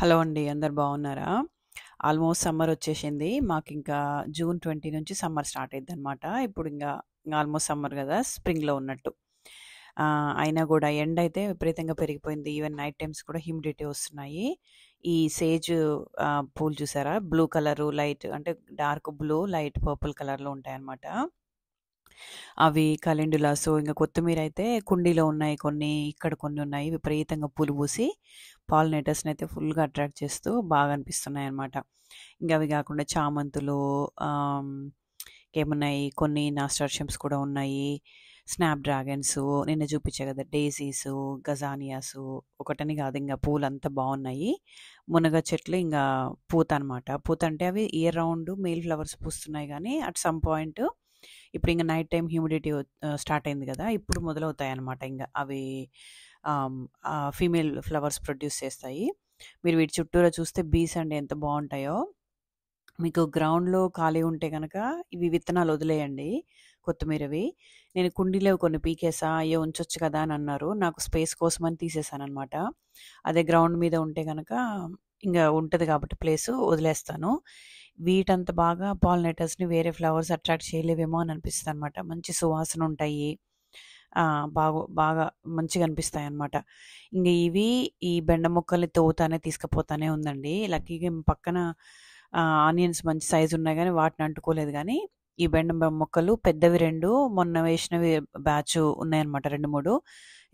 hello అండి అందరు బాగున్నారా ఆల్మోస్ట్ సమ్మర్ వచ్చేసింది మాకు ఇంకా జూన్ ట్వంటీ నుంచి సమ్మర్ స్టార్ట్ అయింది అనమాట ఇప్పుడు ఇంకా ఆల్మోస్ట్ సమ్మర్ కదా స్ప్రింగ్లో ఉన్నట్టు అయినా కూడా ఎండ అయితే విపరీతంగా పెరిగిపోయింది ఈవెన్ నైట్ టైమ్స్ కూడా హ్యూమిడిటీ వస్తున్నాయి ఈ సేజ్ పూలు చూసారా బ్లూ కలరు లైట్ అంటే డార్క్ బ్లూ లైట్ పర్పుల్ కలర్లో ఉంటాయన్నమాట అవి కలెండులాసు ఇంకా కొత్తిమీర అయితే కుండీలో ఉన్నాయి కొన్ని ఇక్కడ కొన్ని ఉన్నాయి విపరీతంగా పూలు పూసి పాలినేటర్స్ని అయితే ఫుల్గా అట్రాక్ట్ చేస్తూ బాగా అనిపిస్తున్నాయి అనమాట ఇంకా అవి కాకుండా చామంతులు ఏమున్నాయి కొన్ని నాస్టార్షిమ్స్ కూడా ఉన్నాయి స్నాప్ డ్రాగన్స్ నిన్న చూపించా కదా డేసీస్ గజానియాస్ ఒకటని కాదు ఇంకా పూలు అంతా బాగున్నాయి మునగ చెట్లు ఇంకా పూత అనమాట పూత అంటే అవి ఇయర్ రౌండ్ మేల్ ఫ్లవర్స్ పూస్తున్నాయి కానీ అట్ సమ్ పాయింట్ ఇప్పుడు ఇంకా నైట్ టైం హ్యూమిడిటీ స్టార్ట్ అయింది కదా ఇప్పుడు మొదలవుతాయి అనమాట ఇంకా అవి ఫీమేల్ ఫ్లవర్స్ ప్రొడ్యూస్ చేస్తాయి మీరు వీటి చుట్టూరా చూస్తే బీస్ అండి ఎంత బాగుంటాయో మీకు గ్రౌండ్లో ఖాళీ ఉంటే కనుక ఇవి విత్తనాలు వదిలేయండి కొత్తిమీరవి నేను కుండీలో కొన్ని పీకేసా అయ్యో ఉంచొచ్చు కదా అని అన్నారు నాకు స్పేస్ కోసం అని తీసేసాను అనమాట అదే గ్రౌండ్ మీద ఉంటే కనుక ఇంకా ఉంటుంది కాబట్టి ప్లేస్ వదిలేస్తాను వీటంత బాగా పాలినేటర్స్ని వేరే ఫ్లవర్స్ అట్రాక్ట్ చేయలేవేమో అని అనిపిస్తుంది అనమాట మంచి సువాసన ఉంటాయి బాగా బాగా మంచిగా అనిపిస్తాయి అనమాట ఇంక ఇవి ఈ బెండ మొక్కల్ని తోగుతానే తీసుకుపోతానే ఉందండి లక్కీగా పక్కన ఆనియన్స్ మంచి సైజు ఉన్నాయి కానీ వాటిని అంటుకోలేదు కానీ ఈ బెండ మొక్కలు పెద్దవి రెండు మొన్న వేసినవి బ్యాచ్ ఉన్నాయన్నమాట రెండు మూడు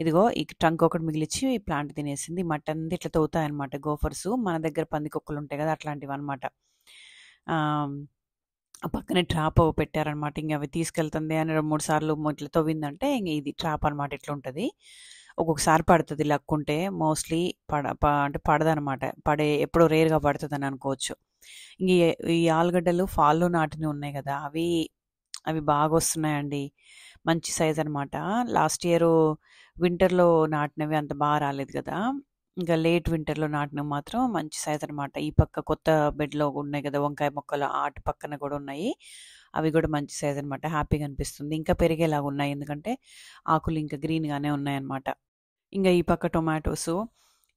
ఇదిగో ఈ ట్రంక్ ఒకటి మిగిలిచి ఈ ప్లాంట్ తినేసింది మటన్ ఇట్లా తోగుతాయన్నమాట గోఫర్స్ మన దగ్గర పందికొక్కలు ఉంటాయి కదా అట్లాంటివి అనమాట పక్కనే ట్రాప్ పెట్టారనమాట ఇంక అవి తీసుకెళ్తుంది అని రెండు మూడు సార్లు ఇట్లా తవ్విందంటే ఇంక ఇది ట్రాప్ అనమాట ఇట్లా ఉంటుంది ఒక్కొక్కసారి పడుతుంది లక్కుంటే మోస్ట్లీ పడ అంటే పడదనమాట పడే ఎప్పుడో రేర్గా పడుతుంది అని అనుకోవచ్చు ఇంక ఈ ఆలుగడ్డలు ఫాల్లో నాటిని ఉన్నాయి కదా అవి అవి బాగా వస్తున్నాయండి మంచి సైజ్ అనమాట లాస్ట్ ఇయర్ వింటర్లో నాటినవి అంత బాగా రాలేదు కదా ఇంకా లేట్ వింటర్లో నాటిన మాత్రం మంచి సైజ్ అనమాట ఈ పక్క కొత్త బెడ్లో ఉన్నాయి కదా వంకాయ మొక్కలు ఆట పక్కన కూడా ఉన్నాయి అవి కూడా మంచి సైజ్ అనమాట హ్యాపీగా అనిపిస్తుంది ఇంకా పెరిగేలాగా ఉన్నాయి ఎందుకంటే ఆకులు ఇంకా గ్రీన్గానే ఉన్నాయన్నమాట ఇంకా ఈ పక్క టొమాటోస్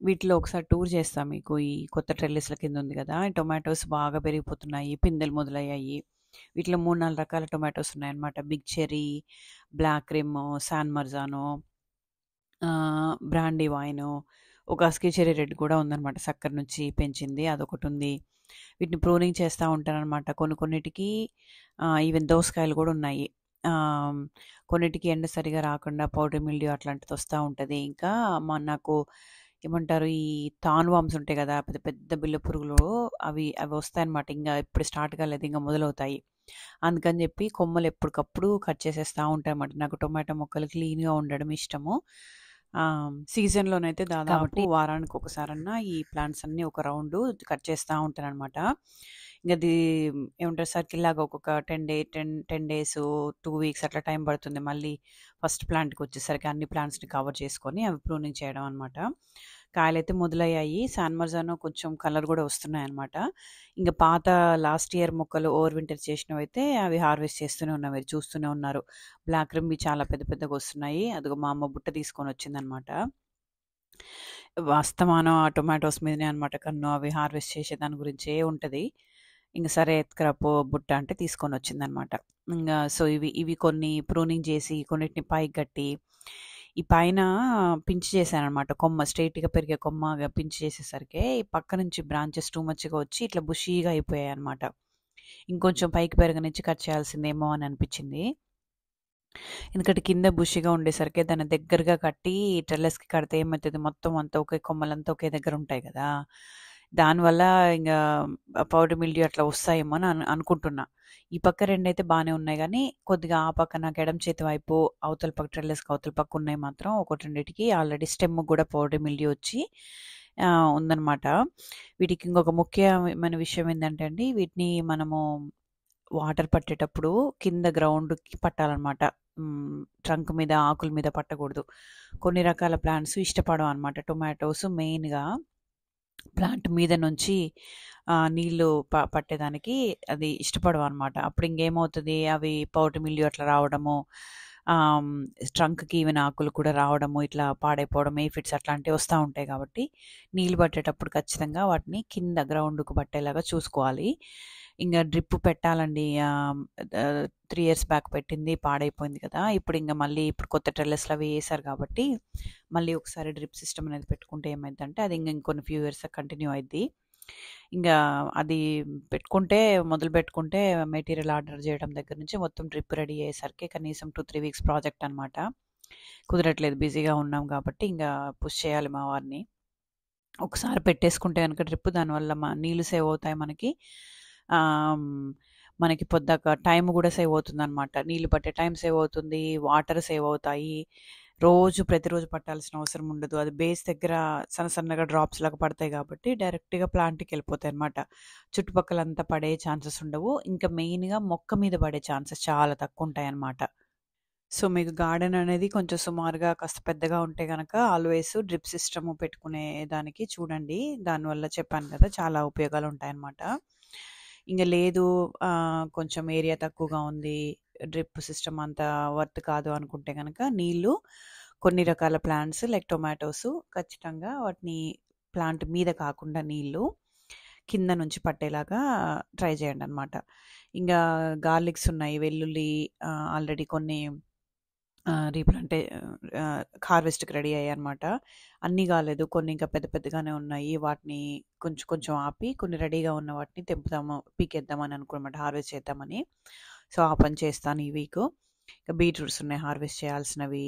వీటిలో ఒకసారి టూర్ చేస్తాం మీకు ఈ కొత్త ట్రెల్లెస్ల కింద ఉంది కదా టొమాటోస్ బాగా పెరిగిపోతున్నాయి పిందెలు మొదలయ్యాయి వీటిలో మూడు నాలుగు రకాల టొమాటోస్ ఉన్నాయన్నమాట big cherry black rim San Marzano brandywine ఒక అస్కీ రెడ్ కూడా ఉందన్నమాట సక్కర నుంచి పెంచింది అదొకటి ఉంది వీటిని ప్రూనింగ్ చేస్తూ అనమాట కొన్ని కొన్నిటికి ఈవెన్ దోసకాయలు కూడా ఉన్నాయి కొన్నిటికి ఎండ సరిగా రాకుండా పౌడర్ మిల్డి అట్లాంటిది వస్తూ ఉంటుంది ఇంకా మా నాకు ఏమంటారు ఈ తాన్వామ్స్ ఉంటాయి కదా పెద్ద పెద్ద బిల్ల పురుగులు అవి అవి వస్తాయన్నమాట ఇంకా ఇప్పుడు స్టార్ట్ కాలేదు ఇంకా మొదలవుతాయి అందుకని చెప్పి కొమ్మలు ఎప్పటికప్పుడు కట్ చేసేస్తూ ఉంటాయి అన్నమాట నాకు టొమాటో మొక్కలు క్లీన్గా ఉండడం ఇష్టము సీజన్లోనైతే దాదాపు వారానికి ఒకసారన్నా ఈ ప్లాంట్స్ అన్ని ఒక రౌండ్ కట్ చేస్తూ ఉంటాను అనమాట ఇంకా అది ఏమంటారు సర్కిల్ లాగా ఒక్కొక్క ten day ten ten days two weeks అట్లా టైం పడుతుంది మళ్ళీ ఫస్ట్ ప్లాంట్కి వచ్చేసరికి అన్ని ప్లాంట్స్ని కవర్ చేసుకొని అవి ప్రూనింగ్ చేయడం అనమాట కాయలైతే మొదలయ్యాయి శాన్మర్జాను కొంచెం కలర్ కూడా వస్తున్నాయి అనమాట ఇంకా పాత లాస్ట్ ఇయర్ మొక్కలు ఓవర్ వింటర్ చేసినవి అయితే అవి హార్వెస్ట్ చేస్తూనే ఉన్నాయి మీరు చూస్తూనే ఉన్నారు బ్లాక్ రింబి చాలా పెద్ద పెద్దగా వస్తున్నాయి అదిగో మా అమ్మ బుట్ట తీసుకొని వచ్చిందనమాట అస్తమానం ఆ టొమాటోస్ మీదనే అనమాట కన్ను అవి హార్వెస్ట్ చేసే దాని గురించే ఉంటుంది ఇంకా సరే ఎత్కరపు బుట్ట అంటే తీసుకొని వచ్చిందనమాట ఇంకా సో ఇవి ఇవి కొన్ని ప్రూనింగ్ చేసి కొన్నిటిని పైకి కట్టి ఈ పైన పించి చేశాను అనమాట కొమ్మ స్ట్రైట్గా పెరిగే కొమ్మగా పించి చేసేసరికి ఈ పక్క నుంచి బ్రాంచెస్ టూ మచ్గా వచ్చి ఇట్లా బుషీగా అయిపోయాయి అనమాట ఇంకొంచెం పైకి పెరగనిచ్చి కట్ చేయాల్సిందేమో అని అనిపించింది ఎందుకంటే కింద బుషిగా ఉండేసరికి దాన్ని దగ్గరగా కట్టి టెర్లస్కి కడితే ఏమవుతుంది మొత్తం అంతా ఒకే కొమ్మలంతా ఒకే దగ్గర ఉంటాయి కదా దానివల్ల ఇంకా పౌడర్ మిల్డ్యూ అట్లా వస్తాయేమో అని అనుకుంటున్నా ఈ పక్క రెండైతే బాగానే ఉన్నాయి కానీ కొద్దిగా ఆ పక్క నాకు ఎడం చేతి వైపు అవతల పక్క ట్రెల్లెస్కి అవతల పక్క ఉన్నాయి మాత్రం ఒకటి రెండింటికి ఆల్రెడీ స్టెమ్ కూడా పౌడర్ మిల్డ్యూ వచ్చి ఉందన్నమాట వీటికి ఇంకొక ముఖ్యమైన విషయం ఏంటంటే అండి వీటిని మనము వాటర్ పట్టేటప్పుడు కింద గ్రౌండ్కి పట్టాలన్నమాట ట్రంక్ మీద ఆకుల మీద పట్టకూడదు కొన్ని రకాల ప్లాంట్స్ ఇష్టపడవు అనమాట టొమాటోస్ మెయిన్గా ప్లాంట్ మీద నుంచి నీళ్ళు ప పట్టేదానికి అది ఇష్టపడవు అనమాట అప్పుడు ఇంకేమవుతుంది అవి పౌటి మిల్లు అట్లా రావడము స్ట్రంక్కి ఈవెన్ ఆకులు కూడా రావడము ఇట్లా పాడైపోవడం ఏఫిట్స్ అట్లాంటివి వస్తూ ఉంటాయి కాబట్టి నీళ్ళు పట్టేటప్పుడు ఖచ్చితంగా వాటిని కింద గ్రౌండ్కు పట్టేలాగా చూసుకోవాలి ఇంకా డ్రిప్ పెట్టాలండి త్రీ ఇయర్స్ బ్యాక్ పెట్టింది పాడైపోయింది కదా ఇప్పుడు ఇంకా మళ్ళీ ఇప్పుడు కొత్త టెర్లెస్లు అవి వేసారు కాబట్టి మళ్ళీ ఒకసారి డ్రిప్ సిస్టమ్ అనేది పెట్టుకుంటే ఏమైందంటే అది ఇంకా ఇంకొన్ని ఫ్యూ ఇయర్స్ కంటిన్యూ అయింది ఇంకా అది పెట్టుకుంటే మొదలు పెట్టుకుంటే మెటీరియల్ ఆర్డర్ చేయడం దగ్గర నుంచి మొత్తం ట్రిప్ రెడీ అయ్యేసరికి కనీసం టూ త్రీ వీక్స్ ప్రాజెక్ట్ అనమాట కుదరట్లేదు బిజీగా ఉన్నాం కాబట్టి ఇంకా పుష్ చేయాలి మా వారిని ఒకసారి పెట్టేసుకుంటే కనుక డ్రిప్ దానివల్ల మా నీళ్ళు సేవ్ అవుతాయి మనకి మనకి పొద్దాక టైం కూడా సేవ్ అవుతుంది అనమాట నీళ్ళు పట్టే టైం సేవ్ అవుతుంది వాటర్ సేవ్ అవుతాయి రోజు ప్రతిరోజు పట్టాల్సిన అవసరం ఉండదు అది బేస్ దగ్గర సన్న సన్నగా డ్రాప్స్ లాగా పడతాయి కాబట్టి డైరెక్ట్గా ప్లాంట్కి వెళ్ళిపోతాయి అనమాట చుట్టుపక్కలంతా పడే ఛాన్సెస్ ఉండవు ఇంకా మెయిన్గా మొక్క మీద పడే ఛాన్సెస్ చాలా తక్కువ ఉంటాయి అనమాట సో మీకు గార్డెన్ అనేది కొంచెం సుమారుగా కాస్త పెద్దగా ఉంటే కనుక ఆల్వేస్ డ్రిప్ సిస్టమ్ పెట్టుకునే దానికి చూడండి దానివల్ల చెప్పాను కదా చాలా ఉపయోగాలు ఉంటాయన్నమాట ఇంకా లేదు కొంచెం ఏరియా తక్కువగా ఉంది డ్రిప్ సిస్టమ్ అంత వర్త్ కాదు అనుకుంటే కనుక నీళ్ళు కొన్ని రకాల ప్లాంట్స్ లైక్ టొమాటోస్ ఖచ్చితంగా వాటిని ప్లాంట్ మీద కాకుండా నీళ్ళు కింద నుంచి పట్టేలాగా ట్రై చేయండి అనమాట ఇంకా గార్లిక్స్ ఉన్నాయి వెల్లుల్లి ఆల్రెడీ కొన్ని రీప్లు అంటే హార్వెస్ట్కి రెడీ అయ్యాయన్నమాట అన్నీ కాలేదు కొన్ని ఇంకా పెద్ద పెద్దగానే ఉన్నాయి వాటిని కొంచెం కొంచెం ఆపి కొన్ని రెడీగా ఉన్న వాటిని తెంపుతాము పీకేద్దామని అనుకున్నమాట హార్వెస్ట్ చేద్దామని సో ఆ పని చేస్తాను ఈ వీక్ ఇంకా బీట్రూట్స్ ఉన్నాయి హార్వెస్ట్ చేయాల్సినవి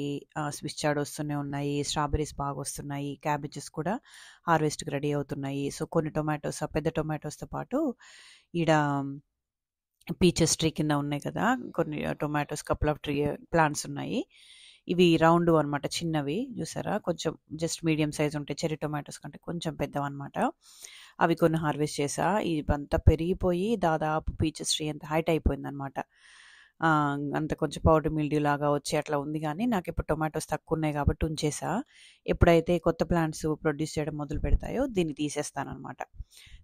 స్విచ్ చాడ్ వస్తూనే ఉన్నాయి స్ట్రాబెరీస్ బాగా వస్తున్నాయి క్యాబేజెస్ కూడా హార్వెస్ట్కి రెడీ అవుతున్నాయి సో కొన్ని టొమాటోస్ పెద్ద టొమాటోస్తో పాటు ఈడ పీచెస్ ట్రీ కింద ఉన్నాయి కదా కొన్ని tomatoes couple of tree plants ఉన్నాయి ఇవి రౌండ్ అనమాట చిన్నవి చూసారా కొంచెం జస్ట్ మీడియం సైజ్ ఉంటాయి చెరీ టొమాటోస్ కంటే కొంచెం పెద్దవి అనమాట అవి కొన్ని హార్వెస్ట్ చేసా ఇవంతా పెరిగిపోయి దాదాపు పీచెస్ ట్రీ అంత హైట్ అయిపోయింది అనమాట అంత కొంచెం పౌడర్ మిల్డ్యూ లాగా వచ్చి అట్లా ఉంది కానీ నాకు ఇప్పుడు టొమాటోస్ తక్కువ ఉన్నాయి కాబట్టి ఉంచేసా ఎప్పుడైతే కొత్త ప్లాంట్స్ ప్రొడ్యూస్ చేయడం మొదలు పెడతాయో దీన్ని తీసేస్తానమాట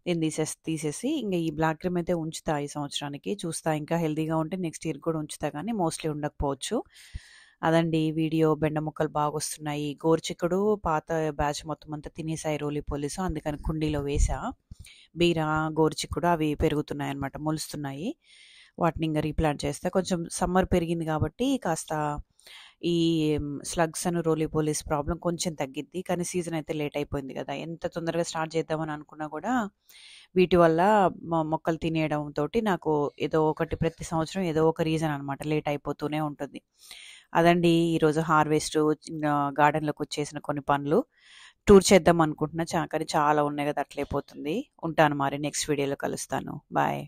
దీన్ని తీసేసి తీసేసి ఇంకా ఈ బ్లాక్ క్రీమ్ అయితే ఉంచుతా ఈ సంవత్సరానికి చూస్తా ఇంకా హెల్దీగా ఉంటే నెక్స్ట్ ఇయర్ కూడా ఉంచుతా కానీ మోస్ట్లీ ఉండకపోవచ్చు అదండి వీడియో బెండ ముక్కలు బాగా వస్తున్నాయి గోరుచిక్కుడు పాత బ్యాచ్ మొత్తం అంతా తినేసాయి రోలీ పోలీసు అందుకని కుండీలో వేసా బీరా గోరుచిక్కుడు అవి పెరుగుతున్నాయి అనమాట మొలుస్తున్నాయి వాటిని ఇంకా రీప్లాంట్ చేస్తే కొంచెం సమ్మర్ పెరిగింది కాబట్టి కాస్త ఈ స్లగ్స్ అని రోలీ పోలీస్ ప్రాబ్లం కొంచెం తగ్గిద్ది కానీ సీజన్ అయితే లేట్ అయిపోయింది కదా ఎంత తొందరగా స్టార్ట్ చేద్దామని అనుకున్నా కూడా వీటి వల్ల మొక్కలు తినేయడం తోటి నాకు ఏదో ఒకటి ప్రతి సంవత్సరం ఏదో ఒక రీజన్ అనమాట లేట్ అయిపోతూనే ఉంటుంది అదండి ఈరోజు హార్వెస్ట్ గార్డెన్లోకి వచ్చేసిన కొన్ని పనులు టూర్ చేద్దాం అనుకుంటున్నా కానీ చాలా ఉన్నాయి కదా అట్లయిపోతుంది ఉంటాను మరి నెక్స్ట్ వీడియోలో కలుస్తాను బాయ్